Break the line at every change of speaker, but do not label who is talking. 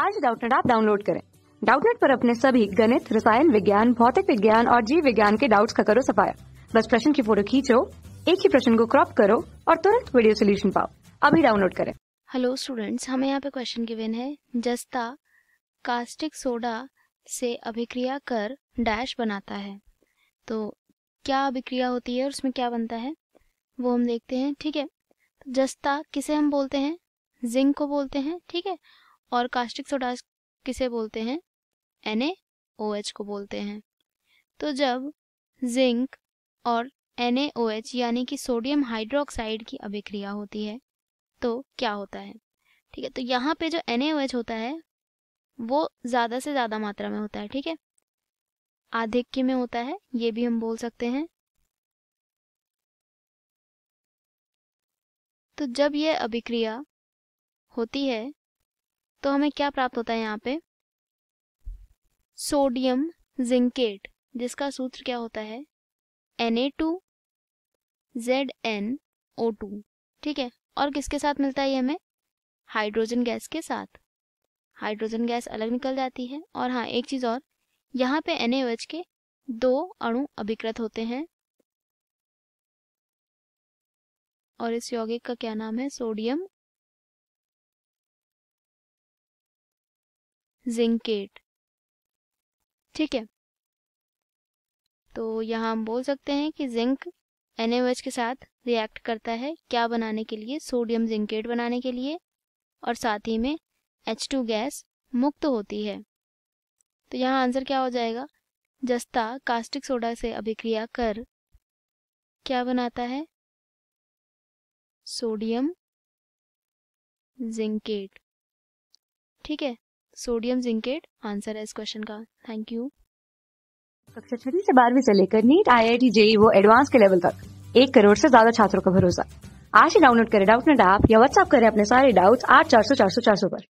आज डाउटनेट आप डाउनलोड करें डाउटनेट पर अपने सभी गणित रसायन विज्ञान भौतिक विज्ञान और जीव विज्ञान के डाउट्स का करो सफाया बस प्रश्न की फोटो खींचो एक ही प्रश्न को क्रॉप करो और तुरंत वीडियो सोल्यूशन पाओ अभी डाउनलोड करें
हेलो स्टूडेंट्स हमें यहाँ पे क्वेश्चन गिवन है जस्ता कास्टिक सोडा से अभिक्रिया कर डैश बनाता है तो क्या अभिक्रिया होती है और उसमें क्या बनता है वो हम देखते हैं ठीक है जस्ता किसे हम बोलते हैं जिंक को बोलते हैं ठीक है और कास्टिक सोडा किसे बोलते हैं एन को बोलते हैं तो जब जिंक और एन यानी कि सोडियम हाइड्रोक्साइड की अभिक्रिया होती है तो क्या होता है ठीक है तो यहाँ पे जो एन होता है वो ज़्यादा से ज़्यादा मात्रा में होता है ठीक है आधिक्य में होता है ये भी हम बोल सकते हैं तो जब यह अभिक्रिया होती है तो हमें क्या प्राप्त होता है यहाँ पे सोडियम जिंकेट जिसका सूत्र क्या होता है ओ टू ठीक है और किसके साथ मिलता है ये हमें हाइड्रोजन गैस के साथ हाइड्रोजन गैस अलग निकल जाती है और हाँ एक चीज और यहाँ पे NaOH के दो अणु अभिकृत होते हैं और इस यौगिक का क्या नाम है सोडियम जिंकेट ठीक है तो यहाँ हम बोल सकते हैं कि जिंक एन के साथ रिएक्ट करता है क्या बनाने के लिए सोडियम जिंकेट बनाने के लिए और साथ ही में H2 गैस मुक्त होती है तो यहाँ आंसर क्या हो जाएगा जस्ता कास्टिक सोडा से अभिक्रिया कर क्या बनाता है सोडियम जिंकेट ठीक है सोडियम जिंकेट आंसर है इस क्वेश्चन का थैंक यू
कक्षा छठी से बारहवीं से लेकर NEET I I T JEE वो एडवांस के लेवल तक एक करोड़ से ज्यादा छात्रों का भरोसा आज ही डाउनलोड करें डाउट नेट ऐप या व्हाट्सएप करें अपने सारे डाउट्स आठ चार सौ चार सौ चार सौ पर